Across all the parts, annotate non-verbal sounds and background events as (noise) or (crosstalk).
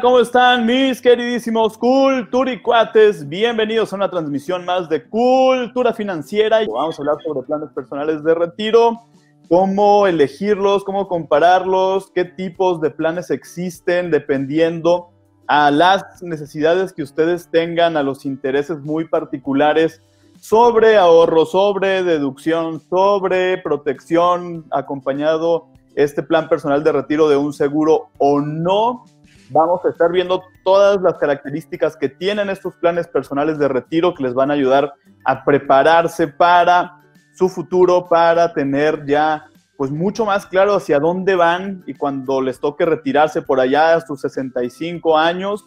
¿Cómo están mis queridísimos culturicuates? Bienvenidos a una transmisión más de Cultura Financiera. Vamos a hablar sobre planes personales de retiro, cómo elegirlos, cómo compararlos, qué tipos de planes existen dependiendo a las necesidades que ustedes tengan, a los intereses muy particulares sobre ahorro, sobre deducción, sobre protección, acompañado este plan personal de retiro de un seguro o no. Vamos a estar viendo todas las características que tienen estos planes personales de retiro que les van a ayudar a prepararse para su futuro, para tener ya pues mucho más claro hacia dónde van y cuando les toque retirarse por allá a sus 65 años,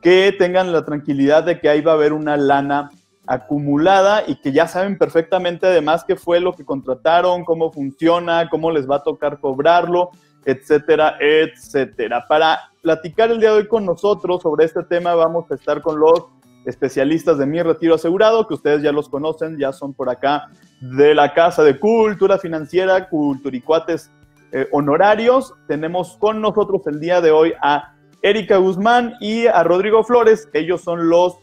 que tengan la tranquilidad de que ahí va a haber una lana acumulada y que ya saben perfectamente además qué fue lo que contrataron, cómo funciona, cómo les va a tocar cobrarlo etcétera, etcétera. Para platicar el día de hoy con nosotros sobre este tema vamos a estar con los especialistas de Mi Retiro Asegurado, que ustedes ya los conocen, ya son por acá de la Casa de Cultura Financiera, Culturicuates eh, Honorarios. Tenemos con nosotros el día de hoy a Erika Guzmán y a Rodrigo Flores. Ellos son los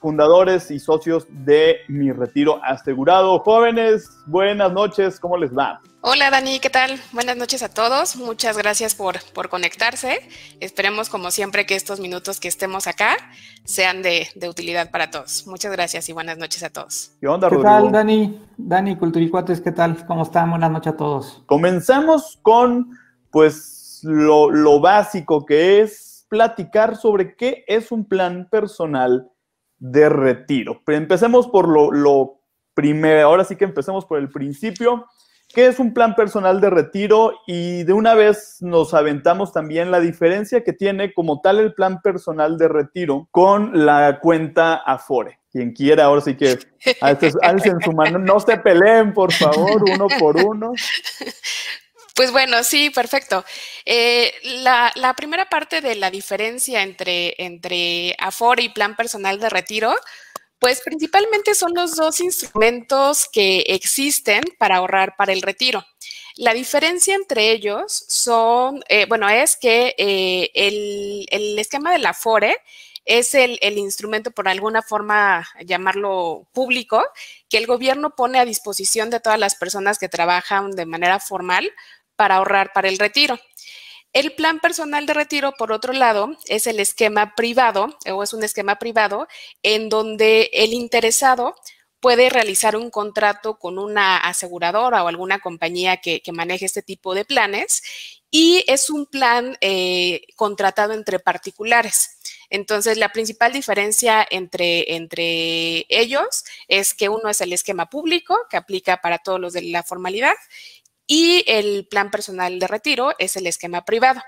fundadores y socios de Mi Retiro Asegurado. Jóvenes, buenas noches, ¿cómo les va? Hola Dani, ¿qué tal? Buenas noches a todos. Muchas gracias por, por conectarse. Esperemos como siempre que estos minutos que estemos acá sean de, utilidad para todos. Muchas gracias y buenas noches a todos. ¿Qué onda, ¿Qué tal, Dani? Dani, Culturicuates, ¿qué tal? ¿Cómo están? Buenas noches a todos. Comenzamos con, pues, lo, básico que es platicar sobre qué es un plan personal de retiro. empecemos por lo, lo primero. Ahora sí que empecemos por el principio ¿Qué es un plan personal de retiro? Y de una vez nos aventamos también la diferencia que tiene como tal el plan personal de retiro con la cuenta Afore. Quien quiera, ahora sí que (laughs) alcen, su mano, no se peleen, por favor, uno por uno. Pues bueno, sí, perfecto. Eh, la, primera parte de la diferencia entre, entre Afore y plan personal de retiro, pues principalmente son los dos instrumentos que existen para ahorrar para el retiro. La diferencia entre ellos son, eh, bueno, es que eh, el, esquema de la FORE es el, el, instrumento, por alguna forma llamarlo público, que el gobierno pone a disposición de todas las personas que trabajan de manera formal para ahorrar para el retiro. El plan personal de retiro, por otro lado, es el esquema privado eh, o es un esquema privado en donde el interesado puede realizar un contrato con una aseguradora o alguna compañía que, maneje este tipo de planes y es un plan eh, contratado entre particulares. Entonces, la principal diferencia entre, entre ellos es que uno es el esquema público que aplica para todos los de la formalidad y el plan personal de retiro es el esquema privado.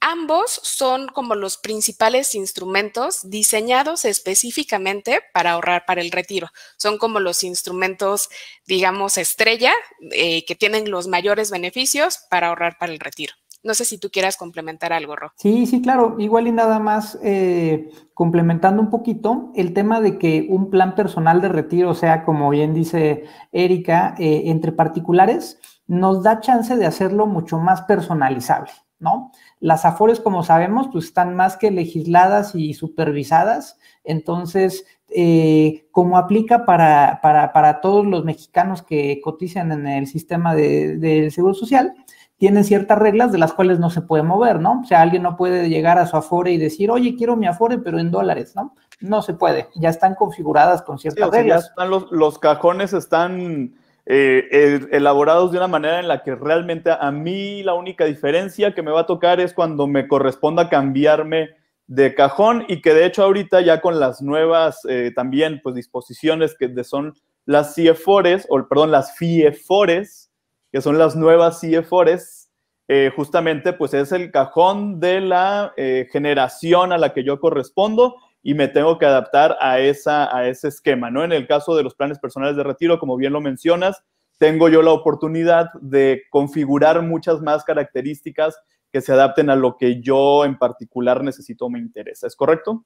Ambos son como los principales instrumentos diseñados específicamente para ahorrar para el retiro. Son como los instrumentos, digamos, estrella eh, que tienen los mayores beneficios para ahorrar para el retiro. No sé si tú quieras complementar algo, Ro. Sí, sí, claro. Igual y nada más eh, complementando un poquito el tema de que un plan personal de retiro sea, como bien dice Erika, eh, entre particulares, nos da chance de hacerlo mucho más personalizable, ¿no? Las AFORES, como sabemos, pues están más que legisladas y supervisadas, entonces, eh, como aplica para, para, todos los mexicanos que cotizan en el sistema del Seguro Social, tienen ciertas reglas de las cuales no se puede mover, ¿no? O sea, alguien no puede llegar a su Afore y decir, oye, quiero mi Afore, pero en dólares, ¿no? No se puede, ya están configuradas con ciertas reglas. los, los cajones están eh, elaborados de una manera en la que realmente a mí la única diferencia que me va a tocar es cuando me corresponda cambiarme de cajón y que de hecho ahorita ya con las nuevas eh, también pues disposiciones que son las CFORES, o perdón, las FIEFORES, que son las nuevas CFORES, eh, justamente pues es el cajón de la generación a la que yo correspondo y me tengo que adaptar a, esa, a ese esquema, ¿no? En el caso de los planes personales de retiro, como bien lo mencionas, tengo yo la oportunidad de configurar muchas más características que se adapten a lo que yo en particular necesito o me interesa. ¿Es correcto?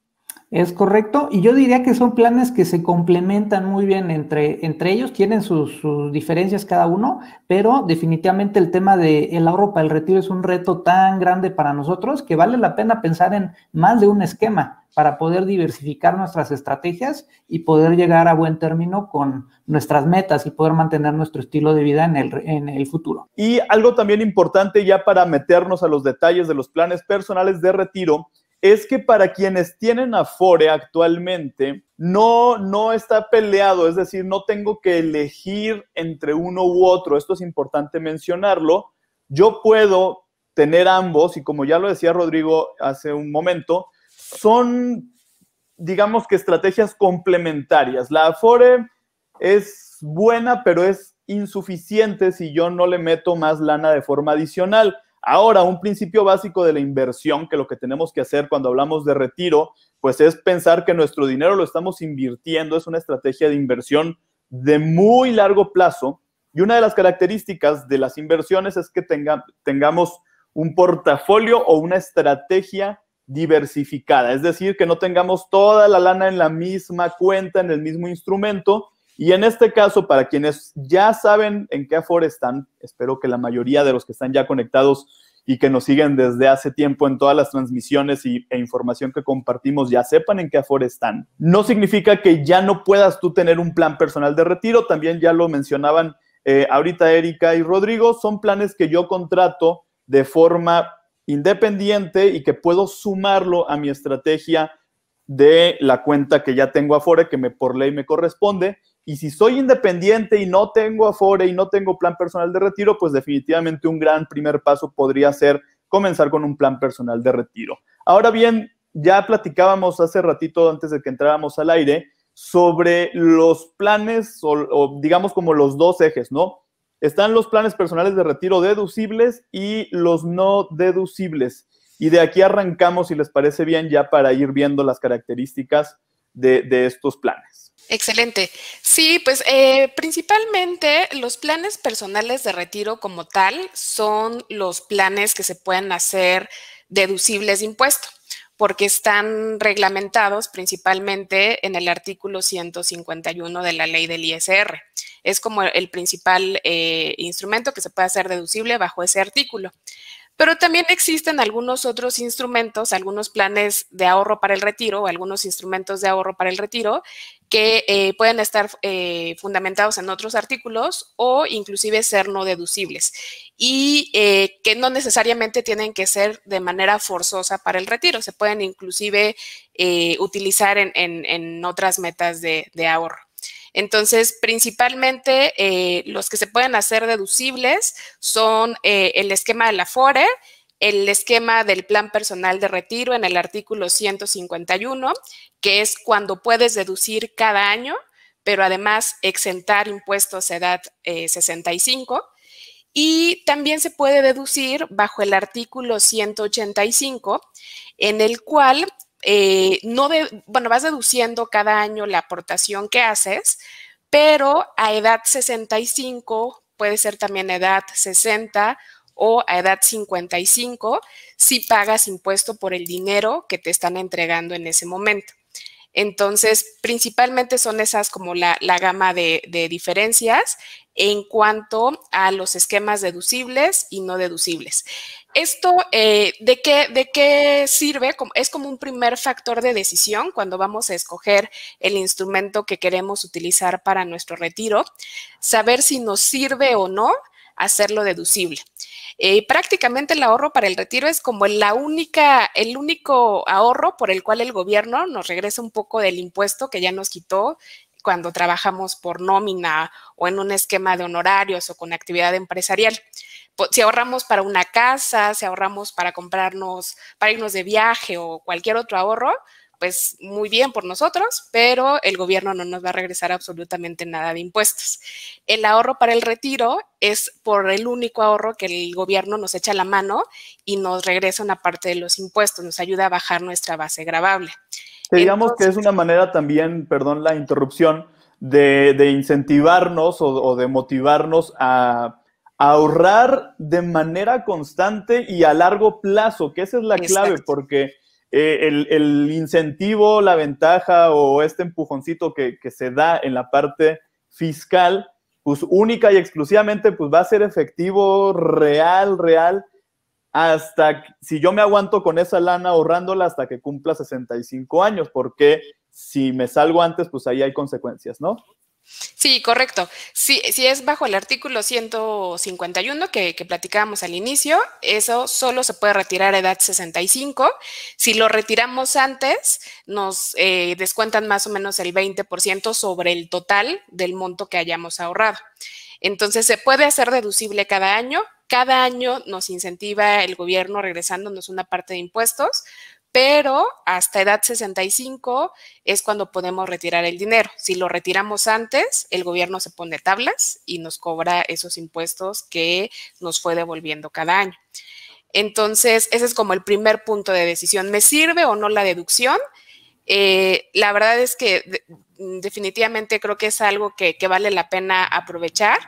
Es correcto, y yo diría que son planes que se complementan muy bien entre, entre ellos, tienen sus, diferencias cada uno, pero definitivamente el tema del el ahorro para el retiro es un reto tan grande para nosotros que vale la pena pensar en más de un esquema para poder diversificar nuestras estrategias y poder llegar a buen término con nuestras metas y poder mantener nuestro estilo de vida en el, en el futuro. Y algo también importante ya para meternos a los detalles de los planes personales de retiro es que para quienes tienen Afore actualmente, no, no está peleado, es decir, no tengo que elegir entre uno u otro, esto es importante mencionarlo, yo puedo tener ambos y como ya lo decía Rodrigo hace un momento, son, digamos que estrategias complementarias. La Afore es buena, pero es insuficiente si yo no le meto más lana de forma adicional. Ahora, un principio básico de la inversión, que lo que tenemos que hacer cuando hablamos de retiro, pues es pensar que nuestro dinero lo estamos invirtiendo, es una estrategia de inversión de muy largo plazo. Y una de las características de las inversiones es que tengamos un portafolio o una estrategia diversificada, es decir, que no tengamos toda la lana en la misma cuenta, en el mismo instrumento, y en este caso, para quienes ya saben en qué Afore están, espero que la mayoría de los que están ya conectados y que nos siguen desde hace tiempo en todas las transmisiones y, e información que compartimos ya sepan en qué Afore están. No significa que ya no puedas tú tener un plan personal de retiro, también ya lo mencionaban eh, ahorita Erika y Rodrigo, son planes que yo contrato de forma independiente y que puedo sumarlo a mi estrategia de la cuenta que ya tengo Afore, que me, por ley me corresponde, y si soy independiente y no tengo Afore y no tengo plan personal de retiro, pues definitivamente un gran primer paso podría ser comenzar con un plan personal de retiro. Ahora bien, ya platicábamos hace ratito antes de que entráramos al aire sobre los planes o, digamos como los dos ejes, ¿no? Están los planes personales de retiro deducibles y los no deducibles. Y de aquí arrancamos, si les parece bien, ya para ir viendo las características de estos planes. Excelente. Sí, pues eh, principalmente los planes personales de retiro como tal son los planes que se pueden hacer deducibles de impuesto, porque están reglamentados principalmente en el artículo 151 de la ley del ISR. Es como el principal eh, instrumento que se puede hacer deducible bajo ese artículo. Pero también existen algunos otros instrumentos, algunos planes de ahorro para el retiro, o algunos instrumentos de ahorro para el retiro, que eh, pueden estar eh, fundamentados en otros artículos o inclusive ser no deducibles y eh, que no necesariamente tienen que ser de manera forzosa para el retiro, se pueden inclusive utilizar en, otras metas de, de ahorro. Entonces, principalmente los que se pueden hacer deducibles son el esquema de la FORE, el esquema del plan personal de retiro en el artículo 151, que es cuando puedes deducir cada año, pero además exentar impuestos a edad 65. Eh, y también se puede deducir bajo el artículo 185, en el cual eh, no bueno, vas deduciendo cada año la aportación que haces, pero a edad 65 puede ser también edad 60 o a edad 55 si pagas impuesto por el dinero que te están entregando en ese momento. Entonces, principalmente son esas como la, gama de, diferencias en cuanto a los esquemas deducibles y no deducibles. Esto, eh, ¿de, qué, ¿de qué sirve? Es como un primer factor de decisión cuando vamos a escoger el instrumento que queremos utilizar para nuestro retiro, saber si nos sirve o no hacerlo deducible. Eh, prácticamente el ahorro para el retiro es como la única, el único ahorro por el cual el gobierno nos regresa un poco del impuesto que ya nos quitó cuando trabajamos por nómina o en un esquema de honorarios o con actividad empresarial. Si ahorramos para una casa, si ahorramos para comprarnos, para irnos de viaje o cualquier otro ahorro, pues muy bien por nosotros, pero el gobierno no nos va a regresar absolutamente nada de impuestos. El ahorro para el retiro es por el único ahorro que el gobierno nos echa la mano y nos regresa una parte de los impuestos, nos ayuda a bajar nuestra base gravable. digamos que es una manera también, perdón la interrupción, de, incentivarnos o, de motivarnos a, ahorrar de manera constante y a largo plazo, que esa es la clave, porque eh, el, incentivo, la ventaja o este empujoncito que, se da en la parte fiscal, pues única y exclusivamente, pues va a ser efectivo, real, real, hasta si yo me aguanto con esa lana ahorrándola hasta que cumpla 65 años, porque si me salgo antes, pues ahí hay consecuencias, ¿no? Sí, correcto. Si, es bajo el artículo 151 que, que platicábamos al inicio, eso solo se puede retirar a edad 65. Si lo retiramos antes, nos eh, descuentan más o menos el 20% sobre el total del monto que hayamos ahorrado. Entonces, se puede hacer deducible cada año. Cada año nos incentiva el gobierno regresándonos una parte de impuestos, pero hasta edad 65 es cuando podemos retirar el dinero. Si lo retiramos antes, el gobierno se pone tablas y nos cobra esos impuestos que nos fue devolviendo cada año. Entonces, ese es como el primer punto de decisión. ¿Me sirve o no la deducción? Eh, la verdad es que mm, definitivamente creo que es algo que vale la pena aprovechar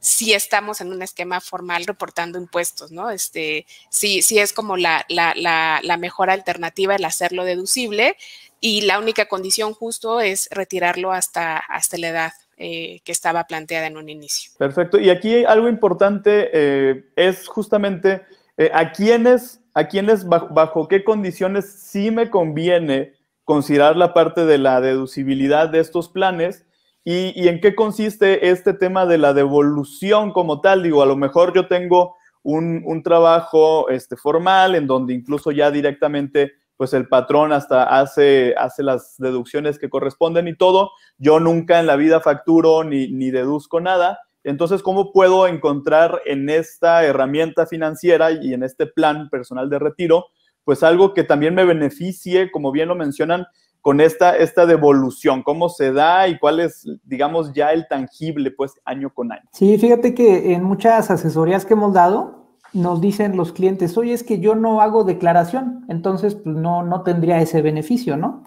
si estamos en un esquema formal reportando impuestos, ¿no? Este, sí, es como la, la, mejor alternativa el hacerlo deducible y la única condición justo es retirarlo hasta, hasta la edad eh, que estaba planteada en un inicio. Perfecto. Y aquí algo importante eh, es justamente eh, a quiénes, a quiénes bajo, bajo, qué condiciones sí me conviene considerar la parte de la deducibilidad de estos planes ¿Y, en qué consiste este tema de la devolución como tal? Digo, a lo mejor yo tengo un, trabajo este, formal en donde incluso ya directamente pues el patrón hasta hace, hace las deducciones que corresponden y todo. Yo nunca en la vida facturo ni, ni deduzco nada. Entonces, ¿cómo puedo encontrar en esta herramienta financiera y en este plan personal de retiro, pues algo que también me beneficie, como bien lo mencionan, con esta, esta devolución, cómo se da y cuál es, digamos, ya el tangible, pues, año con año. Sí, fíjate que en muchas asesorías que hemos dado, nos dicen los clientes, oye, es que yo no hago declaración, entonces pues, no, no tendría ese beneficio, ¿no?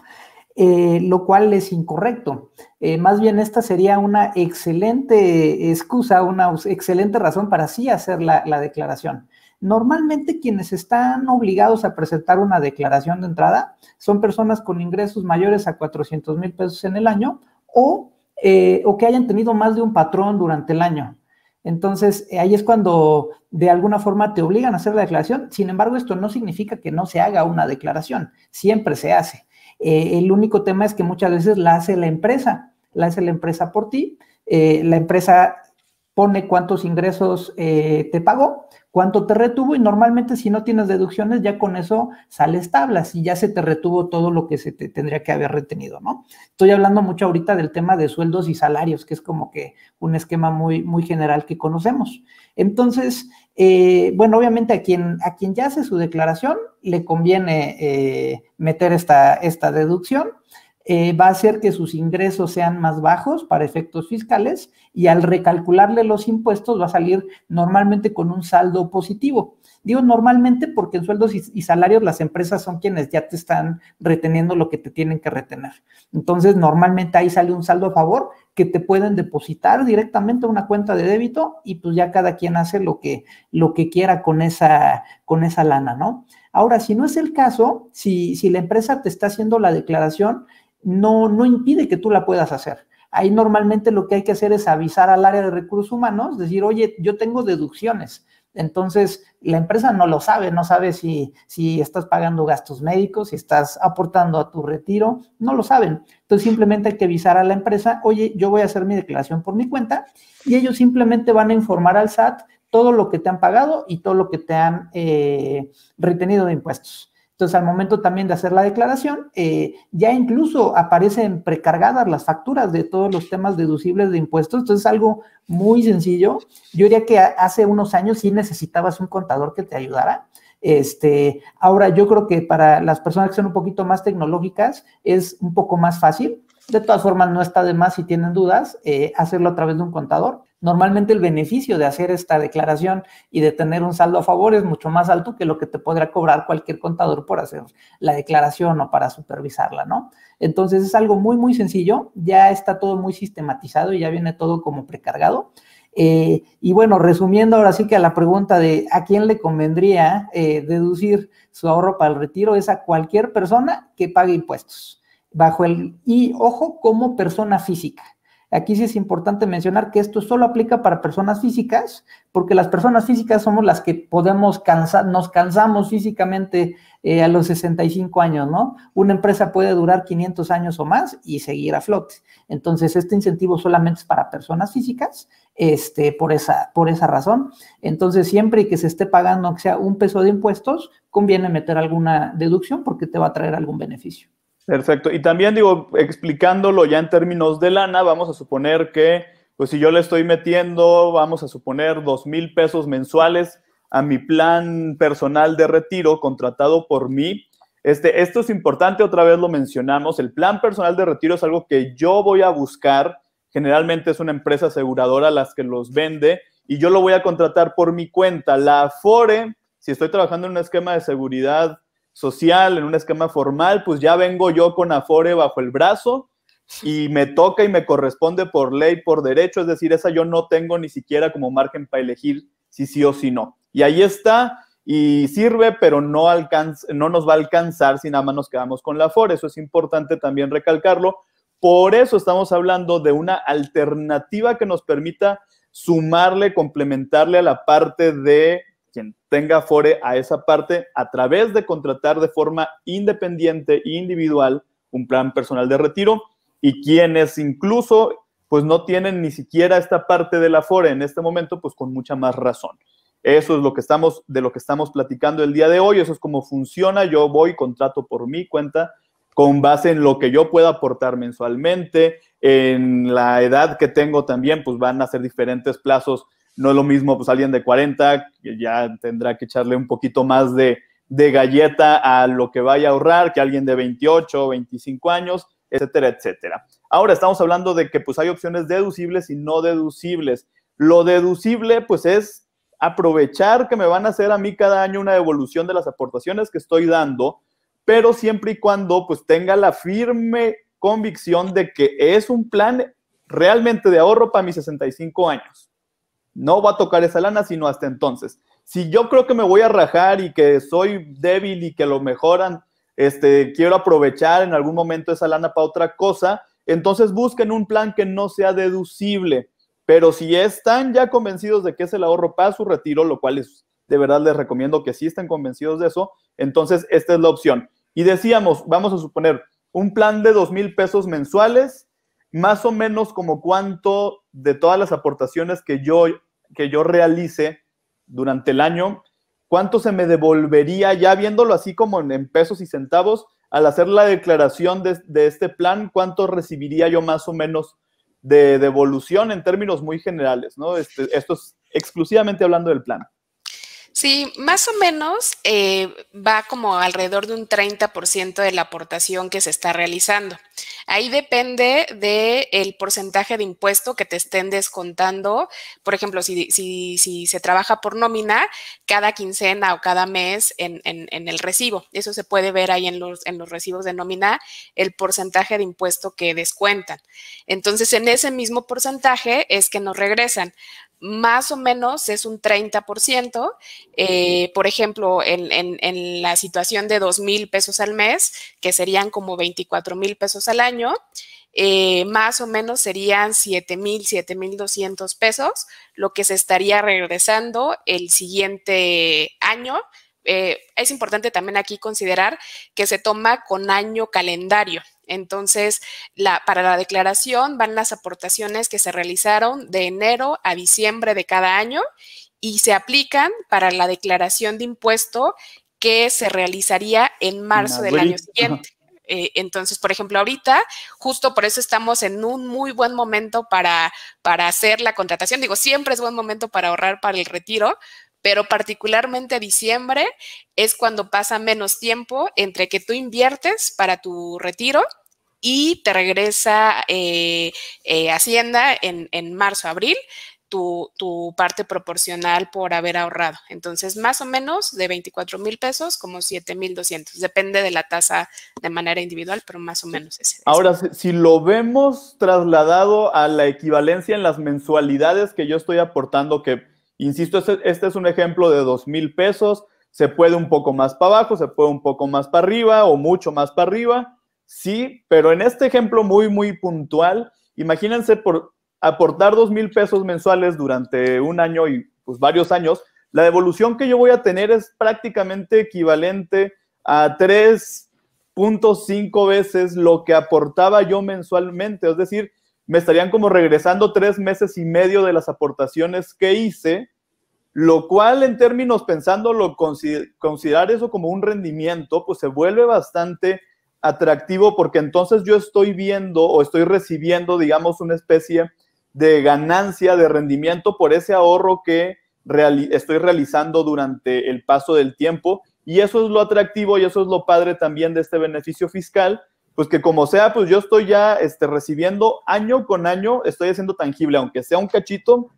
Eh, lo cual es incorrecto. Eh, más bien esta sería una excelente excusa, una excelente razón para sí hacer la declaración. Normalmente quienes están obligados a presentar una declaración de entrada son personas con ingresos mayores a 400 mil pesos en el año o, eh, o que hayan tenido más de un patrón durante el año. Entonces, eh, ahí es cuando de alguna forma te obligan a hacer la declaración. Sin embargo, esto no significa que no se haga una declaración. Siempre se hace. Eh, el único tema es que muchas veces la hace la empresa. La hace la empresa por ti. la empresa pone cuántos ingresos eh, te pagó, cuánto te retuvo y normalmente si no tienes deducciones ya con eso sales tablas y ya se te retuvo todo lo que se te tendría que haber retenido, ¿no? Estoy hablando mucho ahorita del tema de sueldos y salarios, que es como que un esquema muy, muy general que conocemos. Entonces, eh, bueno, obviamente a quien, a quien ya hace su declaración le conviene eh, meter esta, esta deducción. Eh, va a hacer que sus ingresos sean más bajos para efectos fiscales y al recalcularle los impuestos va a salir normalmente con un saldo positivo. Digo normalmente porque en sueldos y salarios las empresas son quienes ya te están reteniendo lo que te tienen que retener. Entonces normalmente ahí sale un saldo a favor que te pueden depositar directamente a una cuenta de débito y pues ya cada quien hace lo que, lo que quiera con esa, con esa lana, ¿no? Ahora, si no es el caso, si, si la empresa te está haciendo la declaración, no, no impide que tú la puedas hacer. Ahí normalmente lo que hay que hacer es avisar al área de recursos humanos, decir, oye, yo tengo deducciones, entonces, la empresa no lo sabe, no sabe si, si estás pagando gastos médicos, si estás aportando a tu retiro, no lo saben. Entonces, simplemente hay que avisar a la empresa, oye, yo voy a hacer mi declaración por mi cuenta y ellos simplemente van a informar al SAT todo lo que te han pagado y todo lo que te han eh, retenido de impuestos. Entonces, al momento también de hacer la declaración, eh, ya incluso aparecen precargadas las facturas de todos los temas deducibles de impuestos. Entonces, es algo muy sencillo. Yo diría que hace unos años sí necesitabas un contador que te ayudara. Este, ahora yo creo que para las personas que son un poquito más tecnológicas es un poco más fácil. De todas formas, no está de más si tienen dudas eh, hacerlo a través de un contador. Normalmente el beneficio de hacer esta declaración y de tener un saldo a favor es mucho más alto que lo que te podrá cobrar cualquier contador por hacer la declaración o para supervisarla, ¿no? Entonces es algo muy, muy sencillo, ya está todo muy sistematizado y ya viene todo como precargado. Eh, y bueno, resumiendo ahora sí que a la pregunta de a quién le convendría eh, deducir su ahorro para el retiro es a cualquier persona que pague impuestos bajo el y ojo como persona física. Aquí sí es importante mencionar que esto solo aplica para personas físicas, porque las personas físicas somos las que podemos cansar, nos cansamos físicamente eh, a los 65 años, ¿no? Una empresa puede durar 500 años o más y seguir a flote. Entonces, este incentivo solamente es para personas físicas, este, por esa, por esa razón. Entonces, siempre que se esté pagando, sea un peso de impuestos, conviene meter alguna deducción porque te va a traer algún beneficio. Perfecto. Y también digo, explicándolo ya en términos de lana, vamos a suponer que, pues si yo le estoy metiendo, vamos a suponer dos mil pesos mensuales a mi plan personal de retiro contratado por mí. Este, esto es importante, otra vez lo mencionamos, el plan personal de retiro es algo que yo voy a buscar, generalmente es una empresa aseguradora las que los vende y yo lo voy a contratar por mi cuenta. La Afore, si estoy trabajando en un esquema de seguridad social, en un esquema formal, pues ya vengo yo con Afore bajo el brazo y me toca y me corresponde por ley, por derecho, es decir, esa yo no tengo ni siquiera como margen para elegir si sí o si no. Y ahí está y sirve, pero no, alcanza, no nos va a alcanzar si nada más nos quedamos con la Afore, eso es importante también recalcarlo. Por eso estamos hablando de una alternativa que nos permita sumarle, complementarle a la parte de quien tenga Afore a esa parte a través de contratar de forma independiente e individual un plan personal de retiro y quienes incluso pues no tienen ni siquiera esta parte del Afore en este momento, pues con mucha más razón. Eso es lo que estamos, de lo que estamos platicando el día de hoy, eso es cómo funciona, yo voy, contrato por mi cuenta, con base en lo que yo pueda aportar mensualmente, en la edad que tengo también, pues van a ser diferentes plazos no es lo mismo, pues alguien de 40, que ya tendrá que echarle un poquito más de, galleta a lo que vaya a ahorrar, que alguien de 28 o 25 años, etcétera, etcétera. Ahora estamos hablando de que pues hay opciones deducibles y no deducibles. Lo deducible pues es aprovechar que me van a hacer a mí cada año una evolución de las aportaciones que estoy dando, pero siempre y cuando pues tenga la firme convicción de que es un plan realmente de ahorro para mis 65 años no va a tocar esa lana sino hasta entonces. Si yo creo que me voy a rajar y que soy débil y que lo mejoran, este, quiero aprovechar en algún momento esa lana para otra cosa, entonces busquen un plan que no sea deducible. Pero si están ya convencidos de que es el ahorro para su retiro, lo cual es, de verdad les recomiendo que sí estén convencidos de eso, entonces esta es la opción. Y decíamos, vamos a suponer un plan de dos mil pesos mensuales, más o menos como cuánto de todas las aportaciones que yo que yo realice durante el año, cuánto se me devolvería, ya viéndolo así como en pesos y centavos, al hacer la declaración de, este plan, cuánto recibiría yo más o menos de devolución en términos muy generales, ¿no? Este, esto es exclusivamente hablando del plan. Sí, más o menos eh, va como alrededor de un 30% de la aportación que se está realizando. Ahí depende del porcentaje de impuesto que te estén descontando. Por ejemplo, si, se trabaja por nómina, cada quincena o cada mes en, el recibo. Eso se puede ver ahí en los, en los recibos de nómina, el porcentaje de impuesto que descuentan. Entonces, en ese mismo porcentaje es que nos regresan más o menos es un 30%. Eh, por ejemplo, en, la situación de 2 mil pesos al mes, que serían como 24 mil pesos al año, eh, más o menos serían 7 mil, 7 mil 200 pesos, lo que se estaría regresando el siguiente año. Eh, es importante también aquí considerar que se toma con año calendario. Entonces, para la declaración van las aportaciones que se realizaron de enero a diciembre de cada año y se aplican para la declaración de impuesto que se realizaría en marzo del año siguiente. Eh, entonces, por ejemplo, ahorita, justo por eso estamos en un muy buen momento para, para hacer la contratación. Digo, siempre es buen momento para ahorrar para el retiro, pero particularmente diciembre es cuando pasa menos tiempo entre que tú inviertes para tu retiro y te regresa eh, eh, Hacienda en, marzo, abril. Tu, parte proporcional por haber ahorrado. Entonces, más o menos de 24 mil pesos como 7 mil 200. Depende de la tasa de manera individual, pero más o menos ese. Ahora, si, lo vemos trasladado a la equivalencia en las mensualidades que yo estoy aportando, que Insisto, este, este, es un ejemplo de dos mil pesos. Se puede un poco más para abajo, se puede un poco más para arriba o mucho más para arriba. Sí, pero en este ejemplo muy, muy puntual, imagínense por aportar dos mil pesos mensuales durante un año y pues varios años, la devolución que yo voy a tener es prácticamente equivalente a 3.5 veces lo que aportaba yo mensualmente. Es decir, me estarían como regresando tres meses y medio de las aportaciones que hice, lo cual en términos pensándolo, considerar eso como un rendimiento, pues se vuelve bastante atractivo porque entonces yo estoy viendo o estoy recibiendo, digamos, una especie de ganancia, de rendimiento por ese ahorro que estoy realizando durante el paso del tiempo. Y eso es lo atractivo y eso es lo padre también de este beneficio fiscal, pues que como sea, pues yo estoy ya este, recibiendo año con año, estoy haciendo tangible, aunque sea un cachito,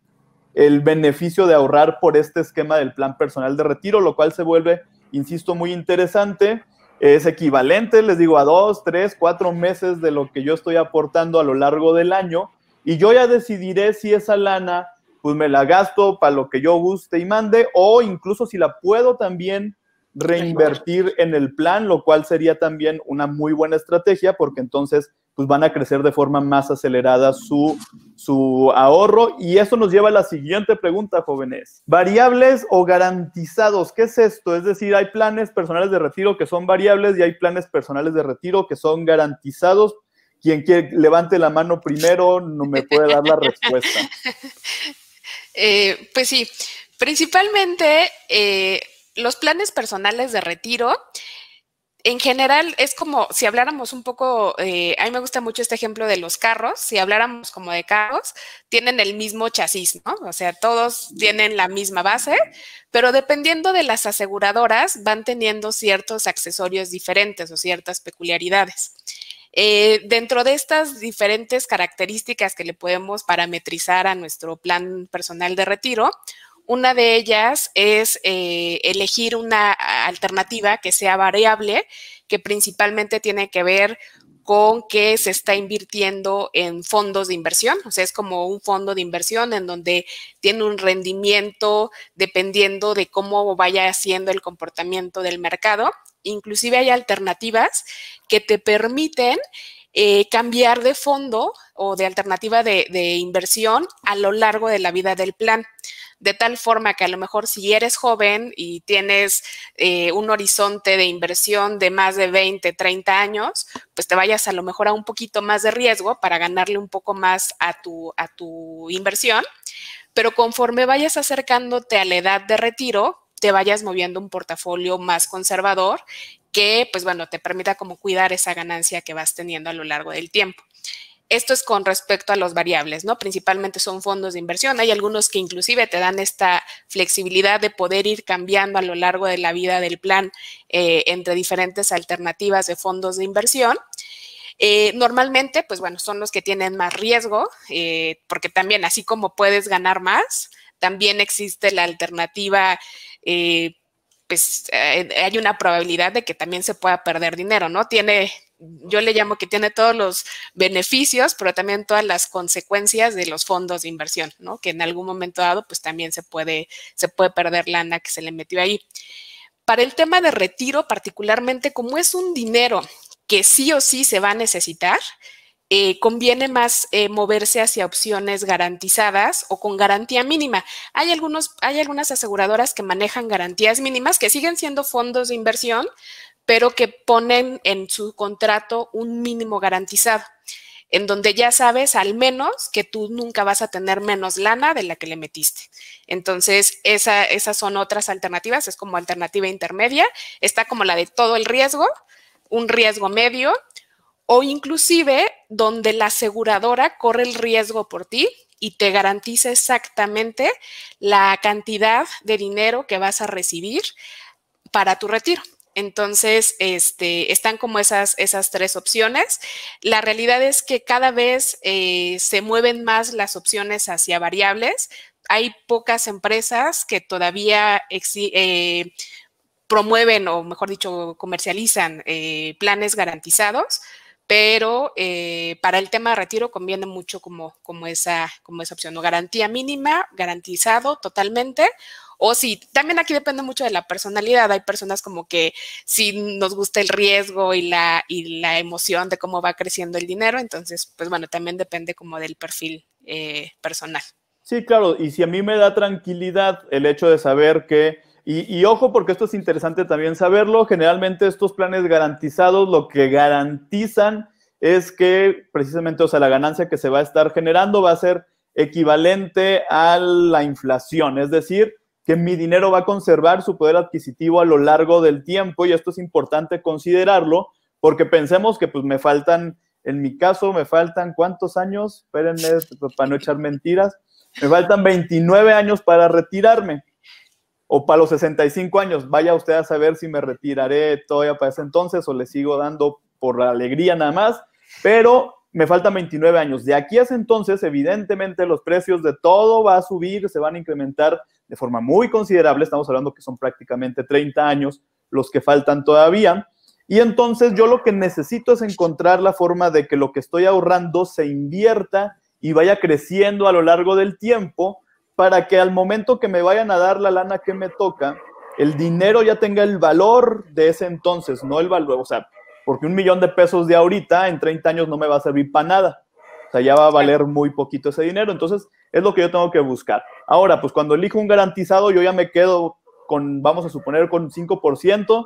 el beneficio de ahorrar por este esquema del plan personal de retiro, lo cual se vuelve, insisto, muy interesante. Es equivalente, les digo, a dos, tres, cuatro meses de lo que yo estoy aportando a lo largo del año. Y yo ya decidiré si esa lana, pues me la gasto para lo que yo guste y mande, o incluso si la puedo también reinvertir en el plan, lo cual sería también una muy buena estrategia porque entonces pues van a crecer de forma más acelerada su, su ahorro. Y eso nos lleva a la siguiente pregunta, jóvenes. Variables o garantizados, ¿qué es esto? Es decir, hay planes personales de retiro que son variables y hay planes personales de retiro que son garantizados. Quien quiere, levante la mano primero, no me puede dar la respuesta. (laughs) Eh, pues sí, principalmente... Eh, los planes personales de retiro, en general es como si habláramos un poco, eh, a mí me gusta mucho este ejemplo de los carros, si habláramos como de carros, tienen el mismo chasis, ¿no? O sea, todos tienen la misma base, pero dependiendo de las aseguradoras van teniendo ciertos accesorios diferentes o ciertas peculiaridades. Eh, dentro de estas diferentes características que le podemos parametrizar a nuestro plan personal de retiro, una de ellas es eh, elegir una alternativa que sea variable, que principalmente tiene que ver con que se está invirtiendo en fondos de inversión, o sea, es como un fondo de inversión en donde tiene un rendimiento dependiendo de cómo vaya siendo el comportamiento del mercado. Inclusive hay alternativas que te permiten eh, cambiar de fondo o de alternativa de inversión a lo largo de la vida del plan de tal forma que a lo mejor si eres joven y tienes eh, un horizonte de inversión de más de 20, 30 años, pues te vayas a lo mejor a un poquito más de riesgo para ganarle un poco más a tu, a tu inversión, pero conforme vayas acercándote a la edad de retiro, te vayas moviendo un portafolio más conservador que, pues bueno, te permita como cuidar esa ganancia que vas teniendo a lo largo del tiempo. Esto es con respecto a los variables, ¿no? Principalmente son fondos de inversión. Hay algunos que inclusive te dan esta flexibilidad de poder ir cambiando a lo largo de la vida del plan eh, entre diferentes alternativas de fondos de inversión. Eh, normalmente, pues bueno, son los que tienen más riesgo, eh, porque también así como puedes ganar más, también existe la alternativa pues hay una probabilidad de que también se pueda perder dinero, ¿no? Tiene, yo le llamo que tiene todos los beneficios, pero también todas las consecuencias de los fondos de inversión, ¿no? Que en algún momento dado, pues también se puede, se puede perder lana que se le metió ahí. Para el tema de retiro, particularmente, como es un dinero que sí o sí se va a necesitar, eh, conviene más eh, moverse hacia opciones garantizadas o con garantía mínima. Hay, algunos, hay algunas aseguradoras que manejan garantías mínimas que siguen siendo fondos de inversión, pero que ponen en su contrato un mínimo garantizado, en donde ya sabes al menos que tú nunca vas a tener menos lana de la que le metiste. Entonces, esa, esas son otras alternativas, es como alternativa intermedia, está como la de todo el riesgo, un riesgo medio, o inclusive donde la aseguradora corre el riesgo por ti y te garantiza exactamente la cantidad de dinero que vas a recibir para tu retiro. Entonces, este, están como esas, tres opciones. La realidad es que cada vez eh, se mueven más las opciones hacia variables. Hay pocas empresas que todavía eh, promueven o, mejor dicho, comercializan eh, planes garantizados, pero para el tema de retiro conviene mucho como, esa, como esa opción, o garantía mínima, garantizado totalmente, o si también aquí depende mucho de la personalidad. Hay personas como que si nos gusta el riesgo y la, y la emoción de cómo va creciendo el dinero. Entonces, pues bueno, también depende como del perfil eh, personal. Sí, claro. Y si a mí me da tranquilidad el hecho de saber que y, y, ojo, porque esto es interesante también saberlo. Generalmente estos planes garantizados lo que garantizan es que precisamente, o sea, la ganancia que se va a estar generando va a ser equivalente a la inflación, es decir, que mi dinero va a conservar su poder adquisitivo a lo largo del tiempo y esto es importante considerarlo porque pensemos que pues me faltan, en mi caso me faltan cuántos años, espérenme para no echar mentiras, me faltan 29 años para retirarme o para los 65 años, vaya usted a saber si me retiraré todavía para ese entonces o le sigo dando por la alegría nada más, pero me faltan 29 años. De aquí a ese entonces, evidentemente, los precios de todo va a subir, se van a incrementar de forma muy considerable, estamos hablando que son prácticamente 30 años los que faltan todavía, y entonces yo lo que necesito es encontrar la forma de que lo que estoy ahorrando se invierta y vaya creciendo a lo largo del tiempo para que al momento que me vayan a dar la lana que me toca, el dinero ya tenga el valor de ese entonces, no el valor, o sea, porque un millón de pesos de ahorita en 30 años no me va a servir para nada. O sea, ya va a valer muy poquito ese dinero. Entonces, es lo que yo tengo que buscar. Ahora, pues cuando elijo un garantizado, yo ya me quedo con, vamos a suponer, con 5%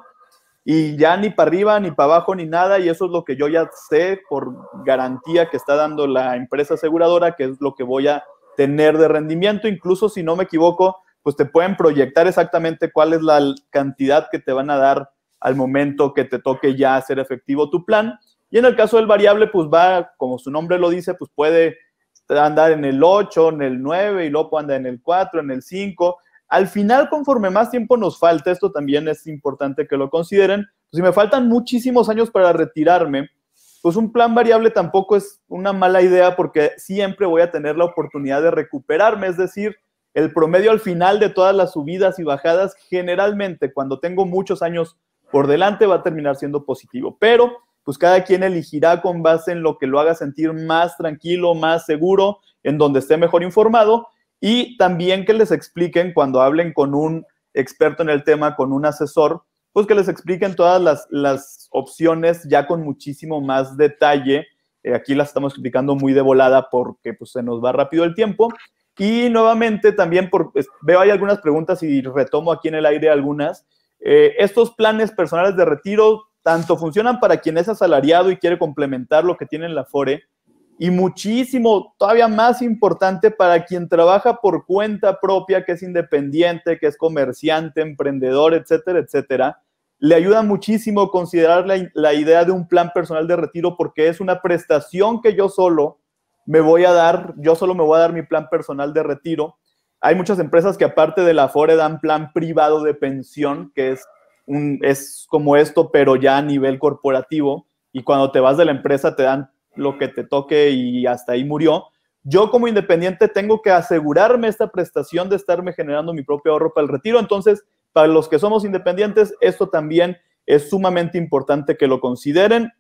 y ya ni para arriba, ni para abajo, ni nada, y eso es lo que yo ya sé por garantía que está dando la empresa aseguradora, que es lo que voy a tener de rendimiento, incluso si no me equivoco, pues te pueden proyectar exactamente cuál es la cantidad que te van a dar al momento que te toque ya hacer efectivo tu plan. Y en el caso del variable, pues va, como su nombre lo dice, pues puede andar en el 8, en el 9 y luego anda en el 4, en el 5. Al final, conforme más tiempo nos falta, esto también es importante que lo consideren, pues, si me faltan muchísimos años para retirarme, pues un plan variable tampoco es una mala idea porque siempre voy a tener la oportunidad de recuperarme, es decir, el promedio al final de todas las subidas y bajadas generalmente cuando tengo muchos años por delante va a terminar siendo positivo, pero pues cada quien elegirá con base en lo que lo haga sentir más tranquilo, más seguro, en donde esté mejor informado y también que les expliquen cuando hablen con un experto en el tema, con un asesor, pues que les expliquen todas las, opciones ya con muchísimo más detalle. Eh, aquí las estamos explicando muy de volada porque pues, se nos va rápido el tiempo. Y nuevamente también por, veo hay algunas preguntas y retomo aquí en el aire algunas. Eh, estos planes personales de retiro tanto funcionan para quien es asalariado y quiere complementar lo que tiene en la FORE, y muchísimo, todavía más importante para quien trabaja por cuenta propia, que es independiente, que es comerciante, emprendedor, etcétera, etcétera. Le ayuda muchísimo considerar la, la idea de un plan personal de retiro porque es una prestación que yo solo me voy a dar, yo solo me voy a dar mi plan personal de retiro. Hay muchas empresas que aparte de la FORE dan plan privado de pensión, que es es como esto, pero ya a nivel corporativo, y cuando te vas de la empresa te dan lo que te toque y hasta ahí murió. Yo como independiente tengo que asegurarme esta prestación de estarme generando mi propio ahorro para el retiro. Entonces, para los que somos independientes, esto también es sumamente importante que lo consideren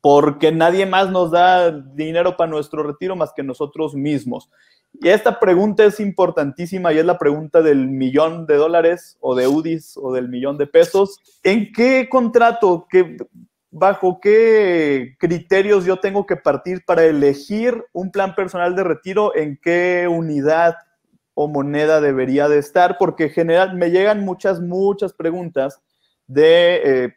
porque nadie más nos da dinero para nuestro retiro más que nosotros mismos. Y esta pregunta es importantísima y es la pregunta del millón de dólares o de UDIs o del millón de pesos. ¿En qué contrato, qué, bajo qué criterios yo tengo que partir para elegir un plan personal de retiro? ¿En qué unidad o moneda debería de estar? Porque general, me llegan muchas, muchas preguntas de eh,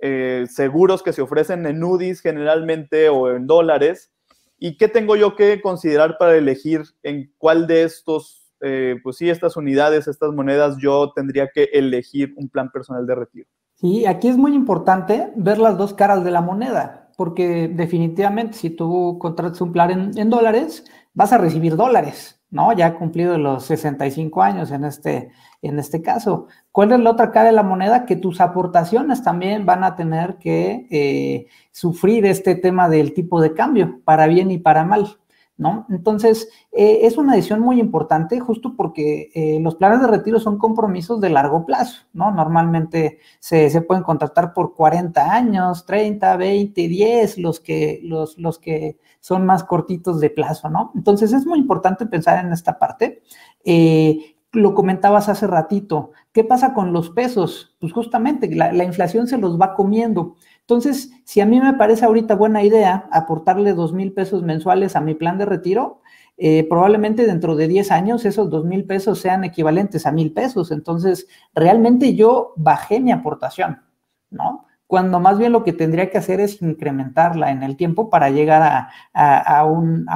eh, seguros que se ofrecen en UDIs generalmente o en dólares. ¿Y qué tengo yo que considerar para elegir en cuál de estos, eh, pues sí, estas unidades, estas monedas, yo tendría que elegir un plan personal de retiro? Sí, aquí es muy importante ver las dos caras de la moneda, porque definitivamente si tú contratas un plan en dólares, vas a recibir dólares. ¿no? Ya ha cumplido los 65 años en este, en este caso. ¿Cuál es la otra cara de la moneda? Que tus aportaciones también van a tener que eh, sufrir este tema del tipo de cambio, para bien y para mal. ¿no? Entonces, eh, es una decisión muy importante justo porque eh, los planes de retiro son compromisos de largo plazo, ¿no? Normalmente se, pueden contratar por 40 años, 30, 20, 10, los que, los, que son más cortitos de plazo, ¿no? Entonces, es muy importante pensar en esta parte. Eh, lo comentabas hace ratito, ¿qué pasa con los pesos? Pues justamente la inflación se los va comiendo. Entonces, si a mí me parece ahorita buena idea aportarle dos mil pesos mensuales a mi plan de retiro, eh, probablemente dentro de 10 años esos dos mil pesos sean equivalentes a mil pesos. Entonces, realmente yo bajé mi aportación, ¿no? Cuando más bien lo que tendría que hacer es incrementarla en el tiempo para llegar a, un,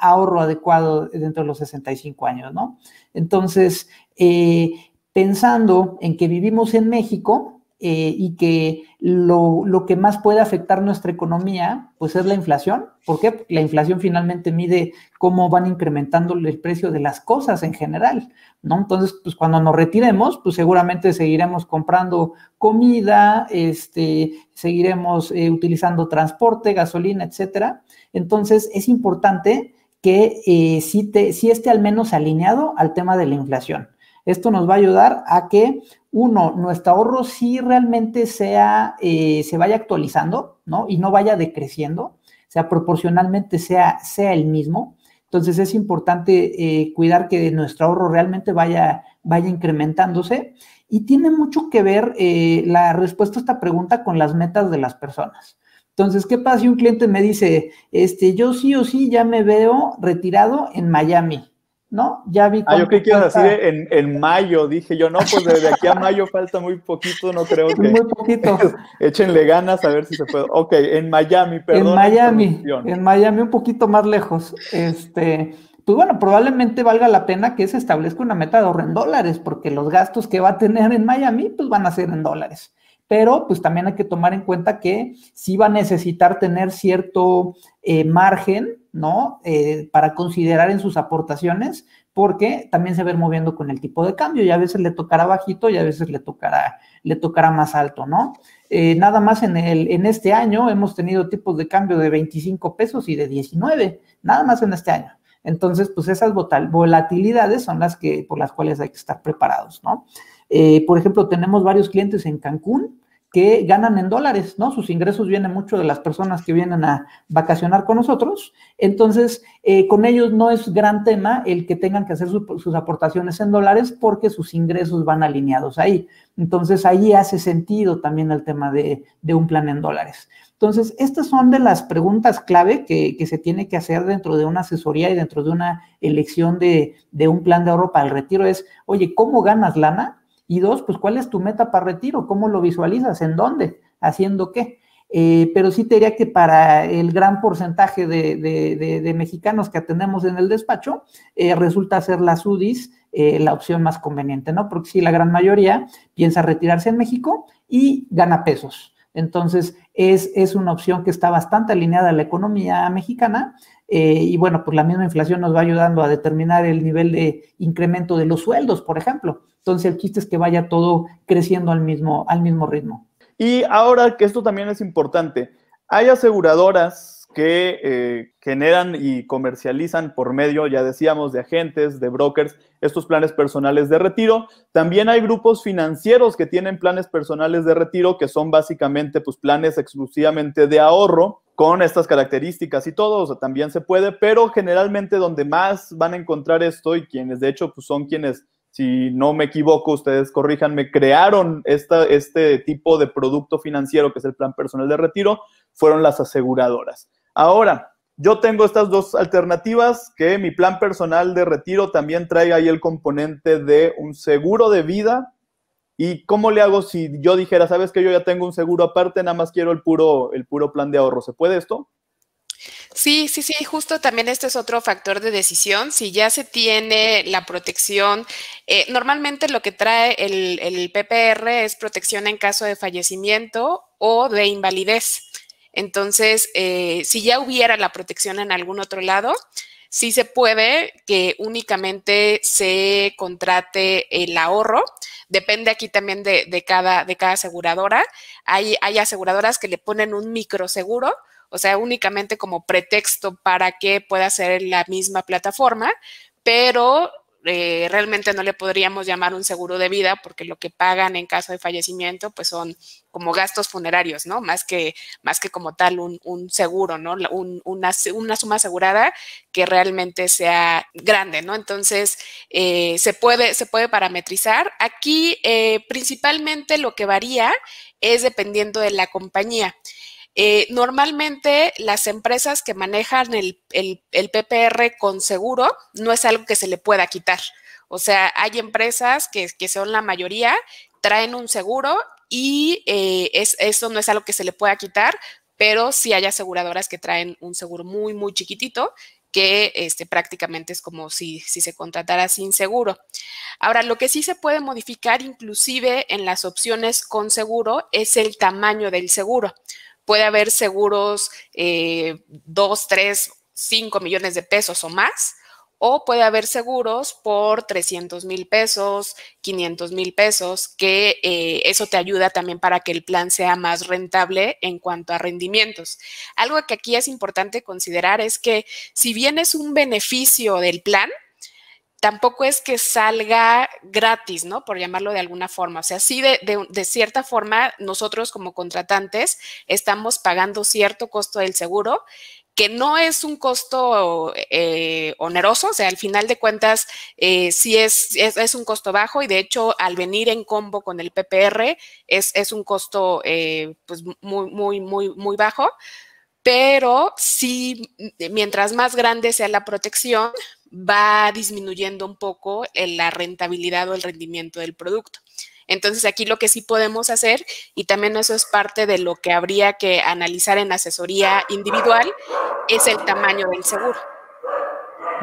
ahorro adecuado dentro de los 65 años, ¿no? Entonces, eh, pensando en que vivimos en México, eh, y que lo, lo, que más puede afectar nuestra economía, pues es la inflación. ¿Por qué? Porque la inflación finalmente mide cómo van incrementando el precio de las cosas en general, ¿no? Entonces, pues cuando nos retiremos, pues seguramente seguiremos comprando comida, este, seguiremos eh, utilizando transporte, gasolina, etcétera. Entonces, es importante que eh, sí, si sí esté al menos alineado al tema de la inflación. Esto nos va a ayudar a que, uno, nuestro ahorro sí realmente sea, eh, se vaya actualizando, ¿no? Y no vaya decreciendo, o sea, proporcionalmente sea, sea el mismo. Entonces es importante eh, cuidar que nuestro ahorro realmente vaya, vaya incrementándose. Y tiene mucho que ver eh, la respuesta a esta pregunta con las metas de las personas. Entonces, ¿qué pasa si un cliente me dice, este, yo sí o sí ya me veo retirado en Miami? ¿no? Ya vi. Ah, yo qué quiero decir en, mayo, dije yo, no, pues desde aquí a mayo (laughs) falta muy poquito, no creo que. Muy poquito. (laughs) Échenle ganas a ver si se puede. Ok, en Miami, perdón. En Miami, en Miami, un poquito más lejos. Este, pues bueno, probablemente valga la pena que se establezca una meta de ahorro en dólares, porque los gastos que va a tener en Miami, pues van a ser en dólares pero pues también hay que tomar en cuenta que sí va a necesitar tener cierto eh, margen, ¿no? Eh, para considerar en sus aportaciones, porque también se va a ir moviendo con el tipo de cambio y a veces le tocará bajito y a veces le tocará, le tocará más alto, ¿no? Eh, nada más en, el, en este año hemos tenido tipos de cambio de 25 pesos y de 19, nada más en este año. Entonces, pues esas volatilidades son las que por las cuales hay que estar preparados, ¿no? por ejemplo, tenemos varios clientes en Cancún que ganan en dólares, ¿no? Sus ingresos vienen mucho de las personas que vienen a vacacionar con nosotros. Entonces, eh, con ellos no es gran tema el que tengan que hacer sus aportaciones en dólares porque sus ingresos van alineados ahí. Entonces, ahí hace sentido también el tema de, un plan en dólares. Entonces, estas son de las preguntas clave que, se tiene que hacer dentro de una asesoría y dentro de una elección de, de un plan de ahorro para el retiro. Es, oye, ¿cómo ganas lana? Y dos, pues cuál es tu meta para retiro, cómo lo visualizas, en dónde, haciendo qué. Eh, pero sí te diría que para el gran porcentaje de, mexicanos que atendemos en el despacho, eh, resulta ser las UDIs eh, la opción más conveniente, ¿no? Porque sí, la gran mayoría piensa retirarse en México y gana pesos. Entonces, es, es una opción que está bastante alineada a la economía mexicana eh, y bueno, pues la misma inflación nos va ayudando a determinar el nivel de incremento de los sueldos, por ejemplo. Entonces el chiste es que vaya todo creciendo al mismo, al mismo ritmo. Y ahora que esto también es importante, hay aseguradoras que eh, generan y comercializan por medio, ya decíamos, de agentes, de brokers, estos planes personales de retiro. También hay grupos financieros que tienen planes personales de retiro que son básicamente pues, planes exclusivamente de ahorro con estas características y todo, o sea, también se puede, pero generalmente donde más van a encontrar esto y quienes de hecho pues, son quienes si no me equivoco, ustedes me crearon este tipo de producto financiero que es el plan personal de retiro, fueron las aseguradoras. Ahora, yo tengo estas dos alternativas, que mi plan personal de retiro también trae ahí el componente de un seguro de vida. ¿Y cómo le hago si yo dijera, sabes que yo ya tengo un seguro aparte, nada más quiero el puro, el puro plan de ahorro? ¿Se puede esto? Sí, sí, sí, justo también este es otro factor de decisión. Si ya se tiene la protección, eh, normalmente lo que trae el, el PPR es protección en caso de fallecimiento o de invalidez. Entonces, eh, si ya hubiera la protección en algún otro lado, sí se puede que únicamente se contrate el ahorro. Depende aquí también de, cada, de cada, aseguradora. Hay, hay aseguradoras que le ponen un microseguro, o sea, únicamente como pretexto para que pueda ser la misma plataforma, pero eh, realmente no le podríamos llamar un seguro de vida porque lo que pagan en caso de fallecimiento pues son como gastos funerarios, ¿no? Más que, más que como tal un, seguro, ¿no? una, una, suma asegurada que realmente sea grande, ¿no? Entonces, eh, se, puede, se puede parametrizar. Aquí, eh, principalmente lo que varía es dependiendo de la compañía. Eh, normalmente las empresas que manejan el, PPR con seguro no es algo que se le pueda quitar. O sea, hay empresas que, son la mayoría, traen un seguro y eh, eso no es algo que se le pueda quitar, pero sí hay aseguradoras que traen un seguro muy, muy chiquitito que este, prácticamente es como si, se contratara sin seguro. Ahora, lo que sí se puede modificar inclusive en las opciones con seguro es el tamaño del seguro puede haber seguros 2, 3, 5 millones de pesos o más, o puede haber seguros por 300 mil pesos, 500 mil pesos, que eh, eso te ayuda también para que el plan sea más rentable en cuanto a rendimientos. Algo que aquí es importante considerar es que si bien es un beneficio del plan, tampoco es que salga gratis, ¿no? Por llamarlo de alguna forma. O sea, sí, de, cierta forma, nosotros como contratantes estamos pagando cierto costo del seguro, que no es un costo eh, oneroso, o sea, al final de cuentas, eh, sí es, es, un costo bajo y de hecho, al venir en combo con el PPR, es, un costo eh, pues muy, muy, muy, muy bajo. Pero sí, mientras más grande sea la protección, va disminuyendo un poco la rentabilidad o el rendimiento del producto. Entonces aquí lo que sí podemos hacer, y también eso es parte de lo que habría que analizar en asesoría individual, es el tamaño del seguro.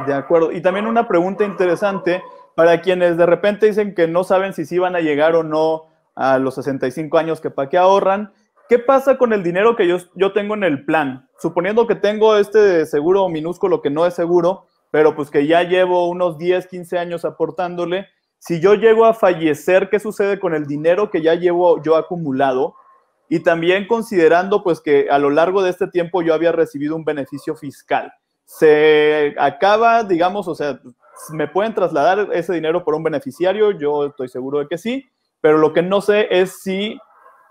De acuerdo. Y también una pregunta interesante para quienes de repente dicen que no saben si sí van a llegar o no a los 65 años que para qué ahorran. ¿Qué pasa con el dinero que yo, yo tengo en el plan? Suponiendo que tengo este seguro minúsculo que no es seguro, pero pues que ya llevo unos 10, 15 años aportándole. Si yo llego a fallecer, ¿qué sucede con el dinero que ya llevo yo acumulado? Y también considerando pues que a lo largo de este tiempo yo había recibido un beneficio fiscal. Se acaba, digamos, o sea, me pueden trasladar ese dinero por un beneficiario, yo estoy seguro de que sí, pero lo que no sé es si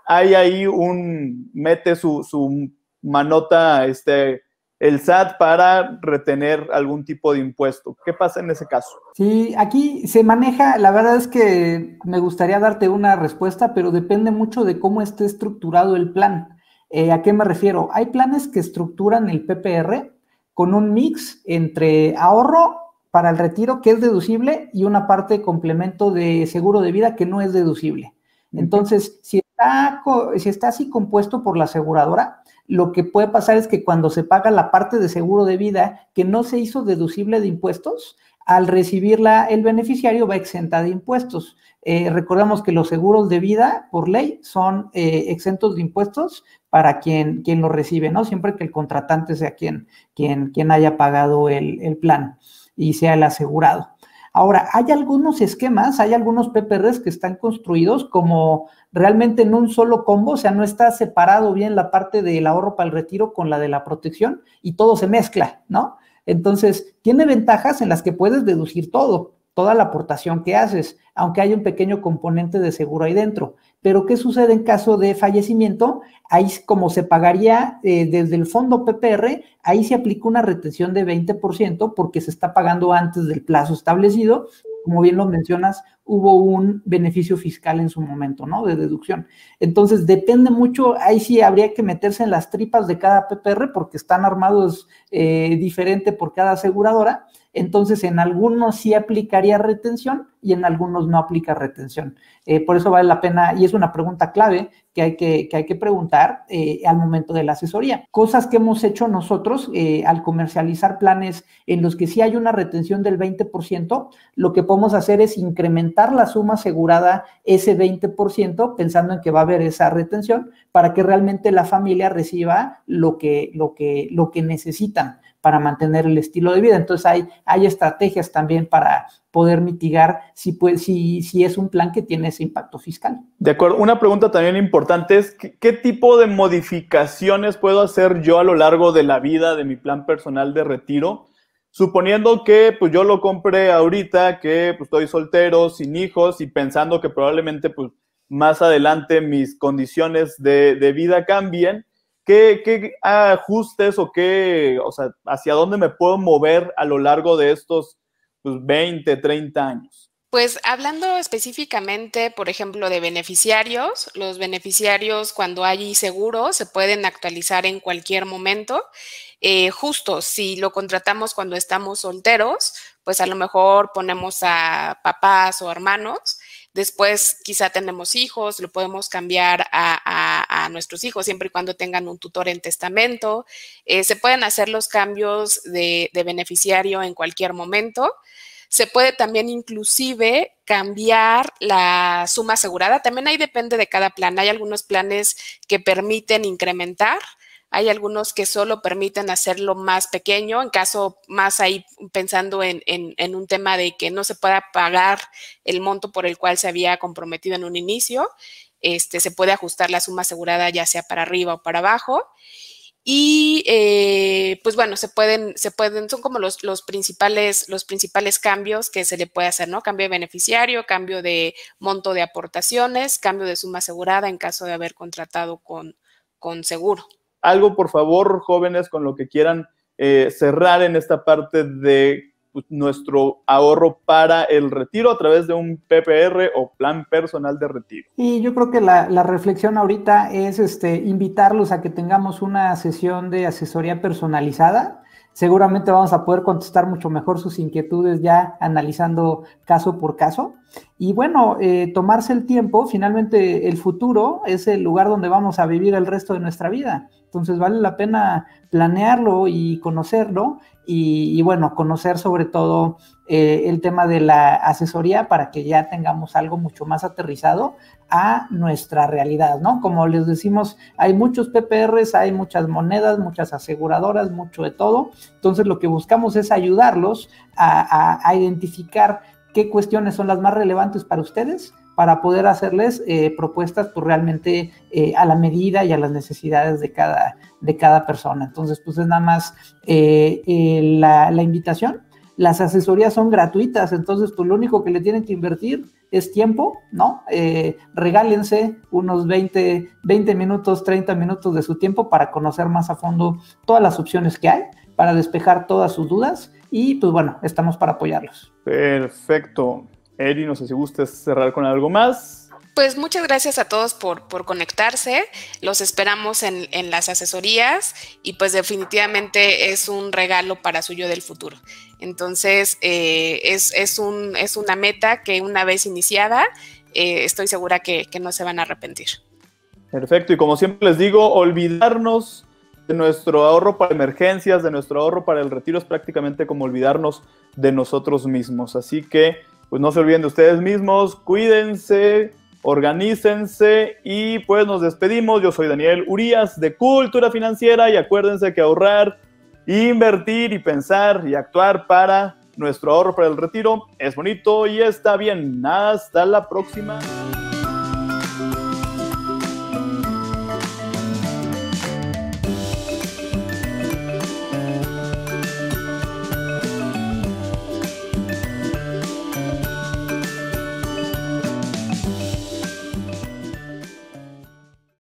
hay ahí un, mete su, su manota, este, el SAT para retener algún tipo de impuesto. ¿Qué pasa en ese caso? Sí, aquí se maneja, la verdad es que me gustaría darte una respuesta, pero depende mucho de cómo esté estructurado el plan. Eh, ¿A qué me refiero? Hay planes que estructuran el PPR con un mix entre ahorro para el retiro que es deducible y una parte de complemento de seguro de vida que no es deducible. Entonces, si está, si está así compuesto por la aseguradora, lo que puede pasar es que cuando se paga la parte de seguro de vida que no se hizo deducible de impuestos, al recibirla el beneficiario va exenta de impuestos. Eh, recordemos que los seguros de vida por ley son eh, exentos de impuestos para quien, quien lo recibe, ¿no? Siempre que el contratante sea quien, quien, quien haya pagado el plan y sea el asegurado. Ahora, hay algunos esquemas, hay algunos PPRs que están construidos como realmente en un solo combo, o sea, no está separado bien la parte del ahorro para el retiro con la de la protección y todo se mezcla, ¿no? Entonces, tiene ventajas en las que puedes deducir todo, toda la aportación que haces, aunque hay un pequeño componente de seguro ahí dentro. Pero, ¿qué sucede en caso de fallecimiento? Ahí, como se pagaría eh, desde el fondo PPR, ahí se aplica una retención de 20% porque se está pagando antes del plazo establecido. Como bien lo mencionas, hubo un beneficio fiscal en su momento, ¿no? De deducción. Entonces, depende mucho, ahí sí habría que meterse en las tripas de cada PPR porque están armados eh, diferente por cada aseguradora entonces en algunos sí aplicaría retención y en algunos no aplica retención. Eh, por eso vale la pena, y es una pregunta clave que hay que, hay que preguntar eh, al momento de la asesoría. Cosas que hemos hecho nosotros eh, al comercializar planes en los que sí hay una retención del 20%, lo que podemos hacer es incrementar la suma asegurada ese 20%, pensando en que va a haber esa retención, para que realmente la familia reciba lo que, lo que, lo que necesitan para mantener el estilo de vida. Entonces hay, hay estrategias también para poder mitigar si, si, es un plan que tiene ese impacto fiscal. De acuerdo. Una pregunta también importante es, ¿qué, tipo de modificaciones puedo hacer yo a lo largo de la vida de mi plan personal de retiro? Suponiendo que pues, yo lo compré ahorita, que pues, estoy soltero, sin hijos y pensando que probablemente pues, más adelante mis condiciones de, de vida cambien, ¿Qué, ajustes o qué, o sea, hacia dónde me puedo mover a lo largo de estos pues, 20, 30 años? Pues hablando específicamente, por ejemplo, de beneficiarios, los beneficiarios cuando hay seguros se pueden actualizar en cualquier momento. Eh, justo si lo contratamos cuando estamos solteros, pues a lo mejor ponemos a papás o hermanos. Después quizá tenemos hijos, lo podemos cambiar a a nuestros hijos, siempre y cuando tengan un tutor en testamento. Eh, se pueden hacer los cambios de, beneficiario en cualquier momento. Se puede también inclusive cambiar la suma asegurada. También ahí depende de cada plan. Hay algunos planes que permiten incrementar. Hay algunos que solo permiten hacerlo más pequeño, en caso más ahí pensando en, un tema de que no se pueda pagar el monto por el cual se había comprometido en un inicio. Este, se puede ajustar la suma asegurada ya sea para arriba o para abajo. Y eh, pues bueno, se pueden, se pueden, son como los, los, principales, los principales cambios que se le puede hacer, ¿no? Cambio de beneficiario, cambio de monto de aportaciones, cambio de suma asegurada en caso de haber contratado con, con seguro. Algo, por favor, jóvenes, con lo que quieran eh, cerrar en esta parte de pues, nuestro ahorro para el retiro a través de un PPR o plan personal de retiro. Y yo creo que la, reflexión ahorita es este, invitarlos a que tengamos una sesión de asesoría personalizada. Seguramente vamos a poder contestar mucho mejor sus inquietudes ya analizando caso por caso. Y bueno, eh, tomarse el tiempo, finalmente el futuro es el lugar donde vamos a vivir el resto de nuestra vida. Entonces vale la pena planearlo y conocerlo y, bueno, conocer sobre todo eh, el tema de la asesoría para que ya tengamos algo mucho más aterrizado a nuestra realidad, ¿no? Como les decimos, hay muchos PPRs, hay muchas monedas, muchas aseguradoras, mucho de todo. Entonces lo que buscamos es ayudarlos a, a identificar qué cuestiones son las más relevantes para ustedes para poder hacerles eh, propuestas pues, realmente eh, a la medida y a las necesidades de cada, de cada persona. Entonces, pues es nada más eh, la, invitación las asesorías son gratuitas, entonces pues lo único que le tienen que invertir es tiempo, ¿no? regálense unos 20, 20 minutos, 30 minutos de su tiempo para conocer más a fondo todas las opciones que hay, para despejar todas sus dudas y pues bueno, estamos para apoyarlos. Perfecto. Eri, no sé si gustes cerrar con algo más. Pues muchas gracias a todos por, conectarse. Los esperamos en, las asesorías y pues definitivamente es un regalo para suyo del futuro. Entonces eh, es, un, es, una meta que una vez iniciada eh, estoy segura que, que no se van a arrepentir. Perfecto. Y como siempre les digo, olvidarnos de nuestro ahorro para emergencias, de nuestro ahorro para el retiro es prácticamente como olvidarnos de nosotros mismos. Así que pues no se olviden de ustedes mismos, cuídense, organícense y pues nos despedimos. Yo soy Daniel Urias de Cultura Financiera y acuérdense que ahorrar, invertir y pensar y actuar para nuestro ahorro para el retiro es bonito y está bien. Hasta la próxima.